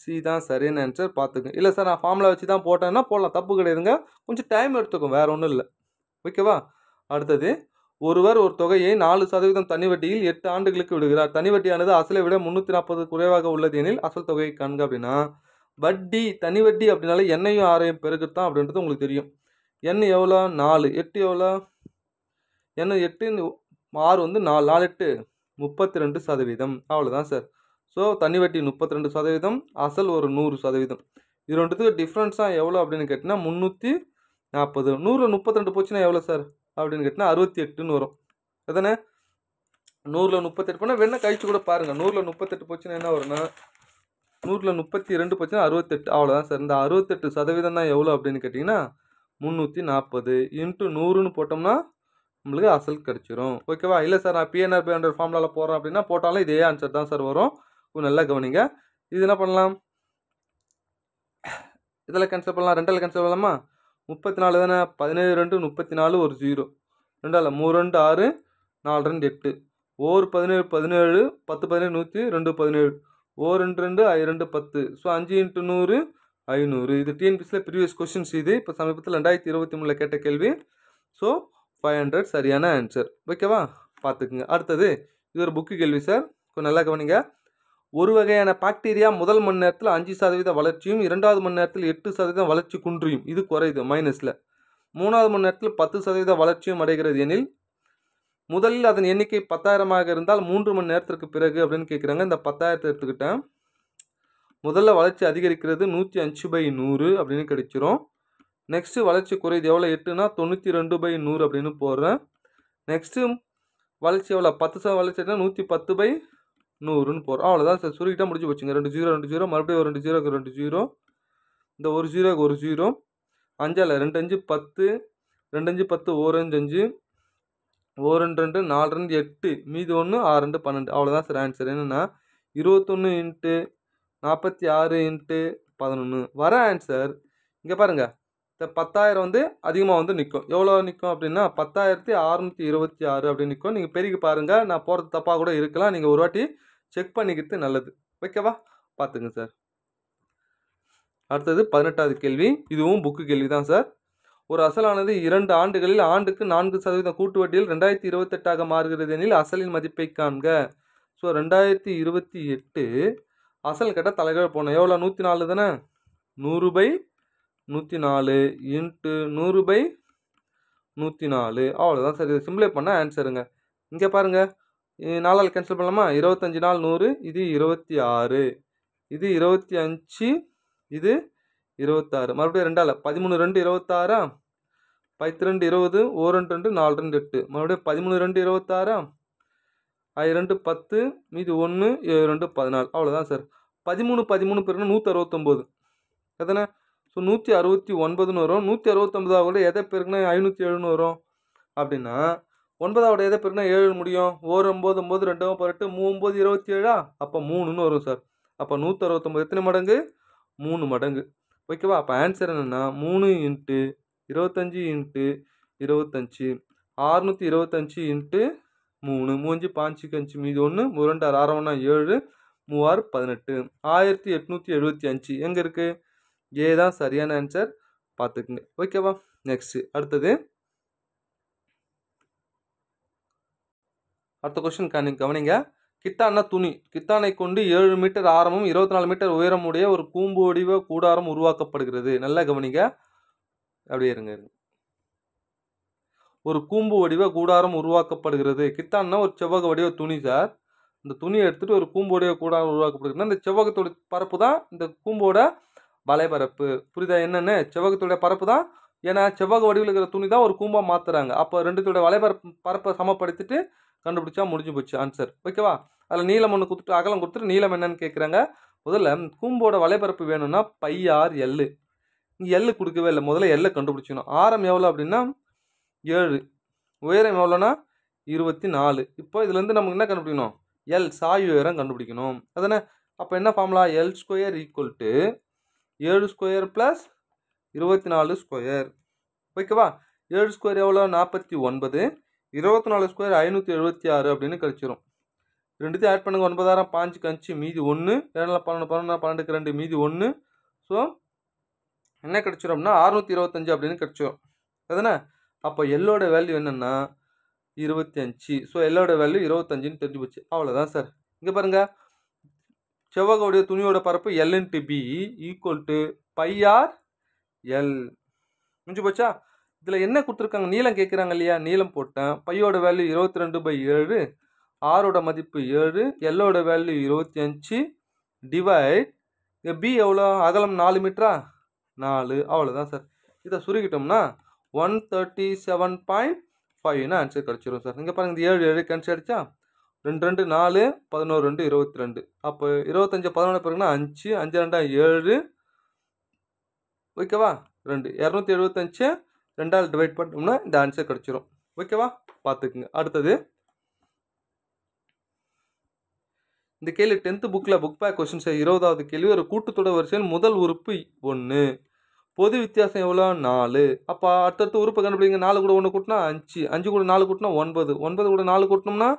சி தான் சரின்னு ஆன்சர் பார்த்துக்கோங்க இல்லை சார் நான் ஃபார்மில் வச்சு தான் போட்டேன்னா போடலாம் தப்பு கிடையாதுங்க கொஞ்சம் டைம் எடுத்துக்கும் வேறு ஒன்றும் இல்லை ஓகேவா அடுத்தது ஒருவர் ஒரு தொகையை நாலு சதவீதம் தனி வட்டியில் எட்டு ஆண்டுகளுக்கு விடுகிறார் தனி வட்டியானது அசலை விட முந்நூற்றி நாற்பது குறைவாக உள்ளது எனில் அசல் தொகையை காண்க அப்படின்னா வட்டி தனி வட்டி அப்படின்னாலே எண்ணையும் ஆரையும் பெருகுத்தான் அப்படின்றது உங்களுக்கு தெரியும் எண்ணு எவ்வளோ நாலு எட்டு எவ்வளோ என்ன எட்டு ஆறு வந்து நாலு நாலு எட்டு முப்பத்தி ரெண்டு சதவீதம் அவ்வளோதான் சார் ஸோ தண்ணி வட்டி முப்பத்தி ரெண்டு சதவீதம் அசல் ஒரு நூறு சதவீதம் இது ரெண்டுத்துக்கு டிஃப்ரென்ஸாக எவ்வளோ அப்படின்னு கேட்டிங்கன்னா முந்நூற்றி நாற்பது நூறில் முப்பத்தி ரெண்டு போச்சுன்னா எவ்வளோ சார் அப்படின்னு கேட்டிங்கன்னா அறுபத்தி எட்டுன்னு வரும் அதானே நூறில் முப்பத்தெட்டு போனால் வேணால் கழிச்சு கூட பாருங்கள் நூறில் முப்பத்தெட்டு போச்சுன்னா என்ன வரும்னா நூறில் முப்பத்தி ரெண்டு போச்சுன்னா அறுபத்தெட்டு அவ்வளோதான் சார் இந்த அறுபத்தெட்டு சதவீதம் தான் எவ்வளோ அப்படின்னு கேட்டிங்கன்னா முந்நூற்றி நாற்பது இன்ட்டு நூறுன்னு போட்டோம்னா நம்மளுக்கு அசல் கிடச்சிரும் ஓகேவா இல்லை சார் நான் பிஎன்ஆர் ஹண்ட்ரட் ஃபார்முலாவில் போகிறேன் அப்படின்னா போட்டாலும் இதே ஆன்சர் தான் சார் வரும் நல்லா கவனிங்க இது என்ன பண்ணலாம் இதில் கேன்சல் பண்ணலாம் ரெண்டில் கேன்சல் பண்ணலாமா முப்பத்தி நாலு தானே பதினேழு ரெண்டு முப்பத்தி நாலு ஒரு ஜீரோ ரெண்டால் மூணு ரெண்டு ஆறு நாலு ரெண்டு எட்டு ஓர் பதினேழு பதினேழு பத்து பதினேழு நூற்றி ரெண்டு பதினேழு ஓ ரெண்டு ரெண்டு ஐ ரெண்டு பத்து ஸோ அஞ்சு இன்ட்டு நூறு ஐநூறு இது டிஎன்பிசியில் ப்ரீவியஸ் கொஷின்ஸ் இது இப்போ சமீபத்தில் ரெண்டாயிரத்தி இருபத்தி மூணில் கேட்ட கேள்வி ஸோ ஃபைவ் ஹண்ட்ரட் சரியான ஆன்சர் ஓகேவா பார்த்துக்குங்க அடுத்தது இது ஒரு புக்கு கேள்வி சார் கொஞ்சம் நல்லா கவனிங்க ஒரு வகையான பாக்டீரியா முதல் மணி நேரத்தில் அஞ்சு சதவீத வளர்ச்சியும் இரண்டாவது மணி நேரத்தில் எட்டு சதவீதம் வளர்ச்சி குன்றியும் இது குறையுது மைனஸில் மூணாவது மணி நேரத்தில் பத்து சதவீத வளர்ச்சியும் அடைகிறது எனில் முதலில் அதன் எண்ணிக்கை பத்தாயிரமாக இருந்தால் மூன்று மணி நேரத்திற்கு பிறகு அப்படின்னு கேட்குறாங்க இந்த பத்தாயிரத்தை எடுத்துக்கிட்டேன் முதல்ல வளர்ச்சி அதிகரிக்கிறது நூற்றி அஞ்சு பை நூறு அப்படின்னு கிடைச்சிரும் நெக்ஸ்ட்டு வளர்ச்சி குறையுது எவ்வளோ எட்டுனா தொண்ணூற்றி ரெண்டு பை நூறு அப்படின்னு போடுறேன் நெக்ஸ்ட்டு வளர்ச்சி எவ்வளோ பத்து சதவீதம் வளர்ச்சினா நூற்றி பத்து பை நூறுன்னு போகிறோம் அவ்வளோதான் சார் சுருக்கிட்டா முடிஞ்சு போச்சுங்க ரெண்டு ஜீரோ ரெண்டு ஜீரோ மறுபடியும் ஒரு ரெண்டு ஜீரோக்கு ரெண்டு ஜீரோ இந்த ஒரு ஜீரோக்கு ஒரு ஜீரோ அஞ்சால் ரெண்டு அஞ்சு பத்து ரெண்டு அஞ்சு பத்து ஓரஞ்சு அஞ்சு ஓ ரெண்டு ரெண்டு நாலு ரெண்டு எட்டு மீது ஒன்று ஆறு ரெண்டு பன்னெண்டு அவ்வளோதான் சார் ஆன்சர் என்னென்னா இருபத்தொன்று இன்ட்டு நாற்பத்தி ஆறு இன்ட்டு பதினொன்று வர ஆன்சர் இங்கே பாருங்கள் இந்த பத்தாயிரம் வந்து அதிகமாக வந்து நிற்கும் எவ்வளோ நிற்கும் அப்படின்னா பத்தாயிரத்தி அறநூற்றி இருபத்தி ஆறு அப்படின்னு நிற்கும் நீங்கள் பெருகி பாருங்கள் நான் போகிறது தப்பாக கூட இருக்கலாம் நீங்கள் ஒரு வாட்டி செக் பண்ணிக்கிறது நல்லது ஓகேவா பார்த்துங்க சார் அடுத்தது பதினெட்டாவது கேள்வி இதுவும் புக்கு கேள்வி தான் சார் ஒரு அசலானது இரண்டு ஆண்டுகளில் ஆண்டுக்கு நான்கு சதவீதம் கூட்டு வட்டியில் ரெண்டாயிரத்தி இருபத்தெட்டாக மாறுகிறது எனில் அசலின் மதிப்பை காண்க ஸோ ரெண்டாயிரத்தி இருபத்தி எட்டு அசல் கேட்டால் தலைகள் போனோம் எவ்வளோ நூற்றி நாலு தானே நூறு பை நூற்றி நாலு இன்ட்டு நூறு பை நூற்றி நாலு அவ்வளோதான் சார் இதை சிம்பிளே பண்ணால் ஆன்சருங்க இங்கே பாருங்கள் நாளால் கேன்சல் பண்ணலாமா இருபத்தஞ்சி நாள் நூறு இது இருபத்தி ஆறு இது இருபத்தி அஞ்சு இது இருபத்தாறு மறுபடியும் ரெண்டாவில் பதிமூணு ரெண்டு இருபத்தாறா பத்து ரெண்டு இருபது ஓ ரெண்டு ரெண்டு நாலு ரெண்டு எட்டு மறுபடியும் பதிமூணு ரெண்டு இருபத்தாறா ரெண்டு பத்து மீதி ஒன்று ஏழு ரெண்டு பதினாலு அவ்வளோதான் சார் பதிமூணு பதிமூணு பிறகு நூற்றி அறுபத்தொம்போது எதனா ஸோ நூற்றி அறுபத்தி ஒன்பதுன்னு வரும் நூற்றி அறுபத்தொம்பதாவது எதை பேருக்குன்னா ஐநூற்றி ஏழுன்னு வரும் அப்படின்னா ஒன்பதாவது எதை பெருனா ஏழு முடியும் ஓர் ஒம்பது ஒம்பது ரெண்டு பதினெட்டு மூம்பது இருபத்தி ஏழா அப்போ மூணுன்னு வரும் சார் அப்போ நூற்றறுபத்தொம்பது எத்தனை மடங்கு மூணு மடங்கு ஓகேவா அப்போ ஆன்சர் என்னென்னா மூணு இன்ட்டு இருபத்தஞ்சி இன்ட்டு இருபத்தஞ்சி ஆறுநூற்றி இருபத்தஞ்சி இன்ட்டு மூணு மூஞ்சி பாஞ்சுக்கு அஞ்சு மீது ஒன்று ஆறு ஆறவனா ஏழு மூவாறு பதினெட்டு ஆயிரத்தி எட்நூற்றி எழுபத்தி அஞ்சு எங்கே இருக்குது ஏ தான் சரியான ஆன்சர் பார்த்துக்குங்க ஓகேவா நெக்ஸ்ட்டு அடுத்தது அடுத்த கொஸ்டின் கவனி கவனிங்க கித்தான துணி கித்தானை கொண்டு ஏழு மீட்டர் ஆரமும் இருபத்தி நாலு மீட்டர் உயரமுடைய ஒரு கூம்பு வடிவ கூடாரம் உருவாக்கப்படுகிறது நல்லா கவனிங்க அப்படியே இருங்க ஒரு கூம்பு வடிவ கூடாரம் உருவாக்கப்படுகிறது கித்தான்னா ஒரு செவ்வக வடிவ துணி சார் இந்த துணியை எடுத்துகிட்டு ஒரு கூம்போடைய கூடாரம் உருவாக்கப்படுகிறது இந்த செவ்வகத்தோட பரப்பு தான் இந்த கூம்போட வலைபரப்பு புரியுதா என்னென்ன செவ்வகத்துடைய பரப்பு தான் ஏன்னா செவ்வக வடிவில் இருக்கிற துணி தான் ஒரு கூம்பாக மாற்றுறாங்க அப்போ ரெண்டுத்தோட வலைபரப்பு பரப்பை சமப்படுத்திட்டு கண்டுபிடிச்சா முடிஞ்சு போச்சு ஆன்சர் ஓகேவா அதில் நீளம் ஒன்று கொடுத்துட்டு அகலம் கொடுத்துட்டு நீளம் என்னன்னு கேட்குறாங்க முதல்ல கூம்போட வலைபரப்பு வேணும்னா பை ஆர் எல்லு இங்கே எல்லு கொடுக்கவே இல்லை முதல்ல எல்லை கண்டுபிடிச்சிக்கணும் ஆரம் எவ்வளோ அப்படின்னா ஏழு உயரம் எவ்வளோன்னா இருபத்தி நாலு இப்போ இதுலேருந்து நமக்கு என்ன கண்டுபிடிக்கணும் எல் சாய் உயரம் கண்டுபிடிக்கணும் அதானே அப்போ என்ன formula L square equal to ஏழு ஸ்கொயர் ப்ளஸ் இருபத்தி நாலு ஸ்கொயர் ஓகேவா ஏழு ஸ்கொயர் எவ்வளோ நாற்பத்தி ஒன்பது இருபத்தி நாலு ஸ்கொயர் ஐநூற்றி எழுபத்தி ஆறு அப்படின்னு கழிச்சிரும் ரெண்டுத்தையும் ஆட் பண்ணுங்கள் ஒன்பதாயிரம் பாஞ்சு கஞ்சி மீதி ஒன்று ஏழில் பன்னெண்டு பன்னெண்டு பன்னெண்டுக்கு ரெண்டு மீதி ஒன்று ஸோ என்ன கிடச்சிரும்னா அறுநூற்றி இருபத்தஞ்சு அப்படின்னு கிடச்சிரும் அதுதானே அப்போ எல்லோட வேல்யூ என்னென்னா இருபத்தி அஞ்சு ஸோ எல்லோட வேல்யூ இருபத்தஞ்சின்னு தெரிஞ்சு போச்சு அவ்வளோதான் சார் இங்கே பாருங்கள் செவ்வகோடைய துணியோட பரப்பு L into B equal to pi r L முடிஞ்சு போச்சா இதில் என்ன கொடுத்துருக்காங்க நீளம் கேட்குறாங்க இல்லையா நீளம் போட்டேன் பையோட வேல்யூ இருபத்தி ரெண்டு பை ஏழு ஆரோட மதிப்பு ஏழு எல்லோட வேல்யூ இருபத்தி அஞ்சு டிவைட் பி எவ்வளோ அகலம் நாலு மீட்டரா நாலு அவ்வளோதான் சார் இதை சுருக்கிட்டோம்னா ஒன் தேர்ட்டி செவன் பாயிண்ட் ஃபைவ்னு ஆன்சர் கிடச்சிரும் சார் இங்கே பாருங்கள் ஏழு ஏழு கேன்சல் அடித்தா ரெண்டு ரெண்டு நாலு பதினோரு ரெண்டு இருபத்தி ரெண்டு அப்போ இருபத்தஞ்சி பதினொன்று பிறகுனா அஞ்சு அஞ்சு ரெண்டா ஏழு ஓகேவா ரெண்டு இரநூத்தி எழுபத்தஞ்சு ரெண்டால் டிவைட் பண்ணோம்னா இந்த ஆன்சர் கிடச்சிரும் ஓகேவா பார்த்துக்குங்க அடுத்தது இந்த கேள்வி டென்த்து புக்கில் புக் பேக் கொஸ்டின்ஸ் இருபதாவது கேள்வி ஒரு கூட்டுத்தொடை வரிசையில் முதல் உறுப்பு ஒன்று பொது வித்தியாசம் எவ்வளோ நாலு அப்போ அடுத்தடுத்த உறுப்பை கண்டுபிடிங்க நாலு கூட ஒன்று கூட்டினா அஞ்சு அஞ்சு கூட நாலு கூட்டினா ஒன்பது ஒன்பது கூட நாலு கூட்டினோம்னா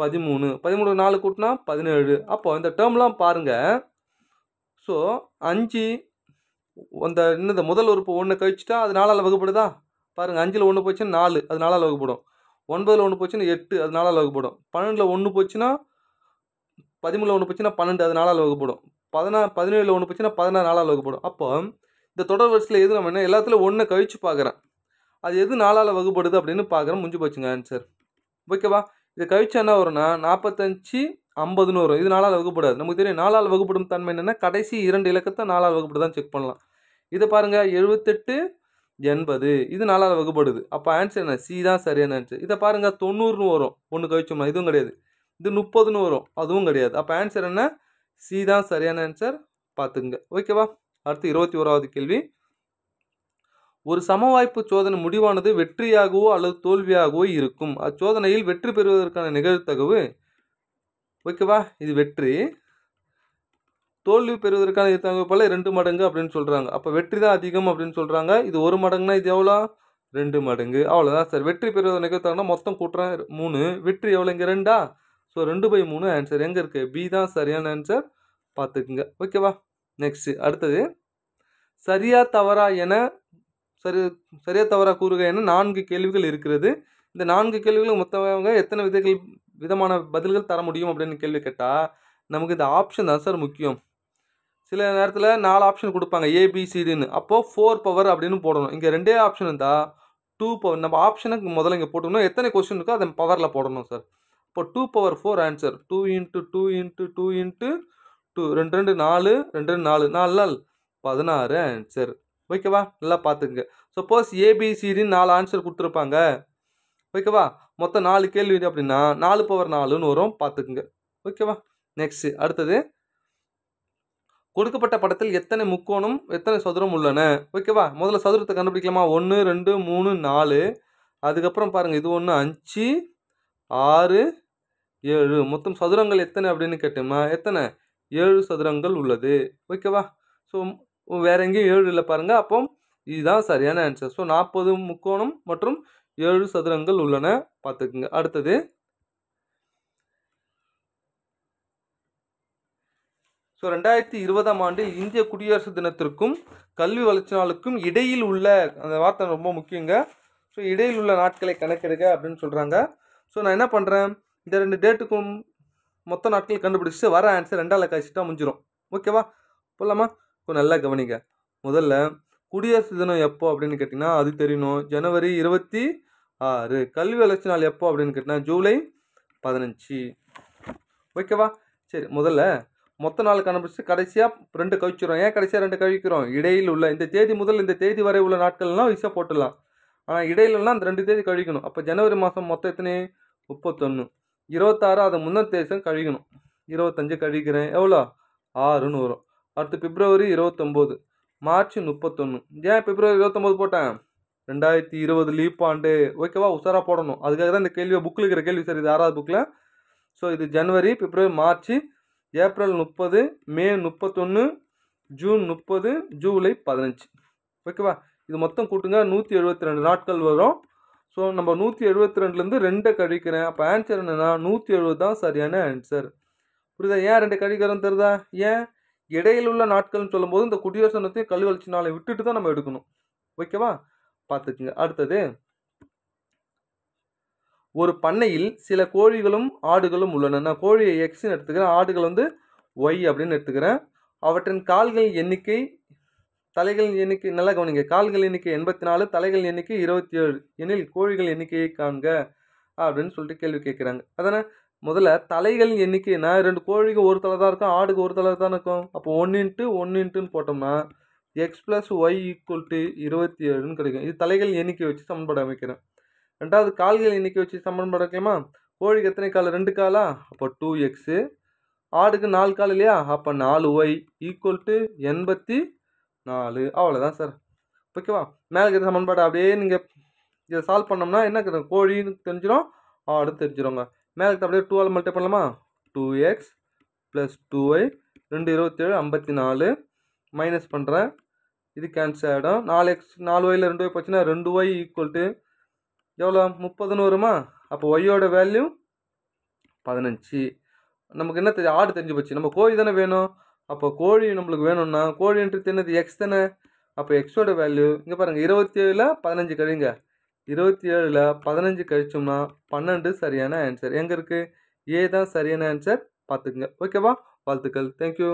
பதிமூணு பதிமூணு நாலு கூட்டினா பதினேழு அப்போ இந்த டேர்ம்லாம் பாருங்கள் ஸோ அஞ்சு அந்த இன்னும் இந்த முதல் உறுப்பு ஒன்று கழிச்சுட்டா அது நாலால் வகுப்படுதா பாருங்கள் அஞ்சில் ஒன்று போச்சுன்னா நாலு அது நாலால் வகுப்படும் ஒன்பதில் ஒன்று போச்சுன்னா எட்டு அது நாலால் வகுப்படும் பன்னெண்டில் ஒன்று போச்சுன்னா பதிமூணில் ஒன்று போச்சுன்னா பன்னெண்டு அது நாலால் வகுப்படும் பதினா பதினேழில் ஒன்று போச்சுன்னா பதினாறு நாலால் வகுப்படும் அப்போ இந்த தொடர் வரிசையில் எது நம்ம என்ன எல்லாத்துலையும் ஒன்று கழித்து பார்க்குறேன் அது எது நாலால் வகுப்படுது அப்படின்னு பார்க்குறேன் முடிஞ்சு போச்சுங்க ஆன்சர் ஓகேவா இது கழிச்சு என்ன வரும்னா நாற்பத்தஞ்சு ஐம்பதுன்னு வரும் இது நாலால் வகுப்படாது நமக்கு தெரியும் நாலால் வகுப்படும் தன்மை என்னென்னா கடைசி இரண்டு இலக்கத்தை நாலால் வகுப்படுதான் செக் பண்ணலாம் இது பாருங்கள் எழுபத்தெட்டு எண்பது இது நாலாவது வகுப்படுது அப்போ ஆன்சர் என்ன சி தான் சரியான ஆன்சர் இதை பாருங்கள் தொண்ணூறுனு வரும் ஒன்று கழிச்சோம்னா இதுவும் கிடையாது இது முப்பதுன்னு வரும் அதுவும் கிடையாது அப்போ ஆன்சர் என்ன சி தான் சரியான ஆன்சர் பார்த்துங்க ஓகேவா அடுத்து இருபத்தி ஓராவது கேள்வி ஒரு சமவாய்ப்பு சோதனை முடிவானது வெற்றியாகவோ அல்லது தோல்வியாகவோ இருக்கும் அச்சோதனையில் வெற்றி பெறுவதற்கான நிகழ்வு தகவல் ஓகேவா இது வெற்றி தோல்வி பெறுவதற்கான போல ரெண்டு மடங்கு அப்படின்னு சொல்கிறாங்க அப்போ வெற்றி தான் அதிகம் அப்படின்னு சொல்கிறாங்க இது ஒரு மடங்குனா இது எவ்வளோ ரெண்டு மடங்கு அவ்வளோதான் சார் வெற்றி பெறுவதை நிகழ்த்தாங்கன்னா மொத்தம் கூட்டுறேன் மூணு வெற்றி எவ்வளோ இங்கே ரெண்டா ஸோ ரெண்டு பை மூணு ஆன்சர் எங்கே இருக்குது பி தான் சரியான ஆன்சர் பார்த்துக்குங்க ஓகேவா நெக்ஸ்ட்டு அடுத்தது சரியா தவறா என சரி சரியா தவறா கூறுக என நான்கு கேள்விகள் இருக்கிறது இந்த நான்கு கேள்விகளுக்கு மொத்தமாக எத்தனை விதைகள் விதமான பதில்கள் தர முடியும் அப்படின்னு கேள்வி கேட்டால் நமக்கு இந்த ஆப்ஷன் தான் சார் முக்கியம் சில நேரத்தில் நாலு ஆப்ஷன் கொடுப்பாங்க ஏபிசிடின்னு அப்போது ஃபோர் பவர் அப்படின்னு போடணும் இங்கே ரெண்டே ஆப்ஷன் இருந்தால் டூ பவர் நம்ம ஆப்ஷனுக்கு முதல்ல இங்கே போட்டோம்னா எத்தனை கொஸ்டின் இருக்கோ அதை பவரில் போடணும் சார் இப்போ two power four answer two into two into two into two ரெண்டு ரெண்டு நாலு ரெண்டு ரெண்டு நாலு நாலு நாள் பதினாறு ஆன்சர் ஓகேவா நல்லா பார்த்துக்குங்க சப்போஸ் ஏபிசிடின்னு நாலு ஆன்சர் கொடுத்துருப்பாங்க ஓகேவா மொத்தம் நாலு கேள்வி அப்படின்னா நாலு பவர் நாலுன்னு வரும் பார்த்துக்குங்க ஓகேவா நெக்ஸ்ட்டு அடுத்தது கொடுக்கப்பட்ட படத்தில் எத்தனை முக்கோணம் எத்தனை சதுரம் உள்ளன ஓகேவா முதல்ல சதுரத்தை கண்டுபிடிக்கலாமா ஒன்று ரெண்டு மூணு நாலு அதுக்கப்புறம் பாருங்கள் இது ஒன்று அஞ்சு ஆறு ஏழு மொத்தம் சதுரங்கள் எத்தனை அப்படின்னு கேட்டோம்னா எத்தனை ஏழு சதுரங்கள் உள்ளது ஓகேவா ஸோ வேற எங்கேயும் ஏழு இல்லை பாருங்கள் அப்போ இதுதான் சரியான ஆன்சர் ஸோ நாற்பது முக்கோணம் மற்றும் ஏழு சதுரங்கள் உள்ளன பார்த்துக்குங்க அடுத்தது ஸோ ரெண்டாயிரத்தி இருபதாம் ஆண்டு இந்திய குடியரசு தினத்திற்கும் கல்வி வளர்ச்சி நாளுக்கும் இடையில் உள்ள அந்த வார்த்தை ரொம்ப முக்கியங்க ஸோ இடையில் உள்ள நாட்களை கணக்கெடுக்க அப்படின்னு சொல்கிறாங்க ஸோ நான் என்ன பண்ணுறேன் இந்த ரெண்டு டேட்டுக்கும் மொத்த நாட்கள் கண்டுபிடிச்சிட்டு வர ஆன்சர் ரெண்டாவில் கழிச்சுட்டா முடிஞ்சிடும் ஓகேவா போடலாமா இப்போ நல்லா கவனிங்க முதல்ல குடியரசு தினம் எப்போ அப்படின்னு கேட்டிங்கன்னா அது தெரியணும் ஜனவரி இருபத்தி ஆறு கல்வி வளர்ச்சி நாள் எப்போ அப்படின்னு கேட்டிங்கன்னா ஜூலை பதினஞ்சு ஓகேவா சரி முதல்ல மொத்த நாள் கண்டுபிடிச்சு கடைசியாக ரெண்டு கழிச்சிடும் ஏன் கடைசியாக ரெண்டு கழிக்கிறோம் இடையில் உள்ள இந்த தேதி முதல் இந்த தேதி வரை உள்ள நாட்கள்லாம் விசா போட்டுடலாம் ஆனால் இடையிலலாம் அந்த ரெண்டு தேதி கழிக்கணும் அப்போ ஜனவரி மாதம் மொத்தம் எத்தனை முப்பத்தொன்று இருபத்தாறு அதை முந்தின தேசம் கழிக்கணும் இருபத்தஞ்சு கழிக்கிறேன் எவ்வளோ ஆறுன்னு வரும் அடுத்து பிப்ரவரி இருபத்தொம்போது மார்ச் முப்பத்தொன்று ஏன் பிப்ரவரி இருபத்தொம்போது போட்டேன் ரெண்டாயிரத்தி இருபது லீப் ஆண்டு ஓகேவா உசாராக போடணும் அதுக்காக தான் இந்த கேள்வியை புக்கில் இருக்கிற கேள்வி சார் இது ஆறாவது புக்கில் ஸோ இது ஜனவரி பிப்ரவரி மார்ச் ஏப்ரல் முப்பது மே முப்பத்தொன்று ஜூன் முப்பது ஜூலை பதினஞ்சு ஓகேவா இது மொத்தம் கூட்டுங்க நூற்றி எழுபத்தி ரெண்டு நாட்கள் வரும் ஸோ நம்ம நூற்றி எழுபத்தி ரெண்டுலேருந்து ரெண்டை கழிக்கிறேன் அப்போ ஆன்சர் என்னென்னா நூற்றி எழுபது தான் சரியான ஆன்சர் புரியுதா ஏன் ரெண்டு கழிக்கிறோம் தெரியுதா ஏன் இடையில் உள்ள நாட்கள்னு சொல்லும்போது இந்த குடியரசு தினத்தையும் கல்வி வளர்ச்சி நாளை விட்டுட்டு தான் நம்ம எடுக்கணும் ஓகேவா பார்த்துக்குங்க அடுத்தது ஒரு பண்ணையில் சில கோழிகளும் ஆடுகளும் உள்ளன நான் கோழியை எக்ஸ்ன்னு எடுத்துக்கிறேன் ஆடுகள் வந்து ஒய் அப்படின்னு எடுத்துக்கிறேன் அவற்றின் கால்கள் எண்ணிக்கை தலைகளின் எண்ணிக்கை நல்லா கவனிங்க கால்கள் எண்ணிக்கை எண்பத்தி நாலு தலைகள் எண்ணிக்கை இருபத்தி ஏழு எனில் கோழிகள் எண்ணிக்கையை காண்க அப்படின்னு சொல்லிட்டு கேள்வி கேட்குறாங்க அதானே முதல்ல தலைகளின் எண்ணிக்கைனா ரெண்டு கோழிகள் ஒரு தலை தான் இருக்கும் ஆடுக்கு ஒரு தலை தான் இருக்கும் அப்போ ஒன்று இன்ட்டு ஒன்று இன்ட்டுன்னு போட்டோம்னா X plus Y equal to இருபத்தி ஏழுன்னு கிடைக்கும் இது தலைகள் எண்ணிக்கை வச்சு சமன்பாடு அமைக்கிறேன் ரெண்டாவது கால்கள் இன்றைக்கி வச்சு சமன் பண்ணிக்கலாமா கோழிக்கு எத்தனை கால் ரெண்டு காலா அப்போ டூ எக்ஸு ஆடுக்கு நாலு கால் இல்லையா அப்போ நாலு ஒய் ஈக்குவல் டு எண்பத்தி நாலு அவ்வளோதான் சார் ஓகேவா மேலே இருக்கிற சமன்பாடு அப்படியே நீங்கள் இதை சால்வ் பண்ணோம்னா என்ன கோழின்னு தெரிஞ்சிடும் ஆடு தெரிஞ்சிடுங்க மேலே அப்படியே டூவால் மல்டி பண்ணலாமா two X plus two Y ரெண்டு இருபத்தேழு ஐம்பத்தி நாலு மைனஸ் பண்ணுறேன் இது கேன்சல் ஆகிடும் நாலு எக்ஸ் நாலு ஒயில் ரெண்டு ஒய் போச்சுன்னா ரெண்டு ஒய் ஈக்குவல் டு எவ்வளோ முப்பது நூறுமா அப்போ ஒய்யோட வேல்யூ பதினஞ்சு நமக்கு என்ன தெரியும் ஆடு தெரிஞ்சு போச்சு நம்ம கோழி தானே வேணும் அப்போ கோழி நம்மளுக்கு வேணும்னா கோழின்றது தின்னது எக்ஸ் தானே அப்போ எக்ஸோட வேல்யூ இங்கே பாருங்கள் இருபத்தி ஏழில் பதினஞ்சு கழிங்க இருபத்தி ஏழில் பதினஞ்சு கழிச்சோம்னா பன்னெண்டு சரியான ஆன்சர் எங்கே இருக்குது ஏ தான் சரியான ஆன்சர் பார்த்துக்குங்க ஓகேவா வாழ்த்துக்கள் தேங்க்யூ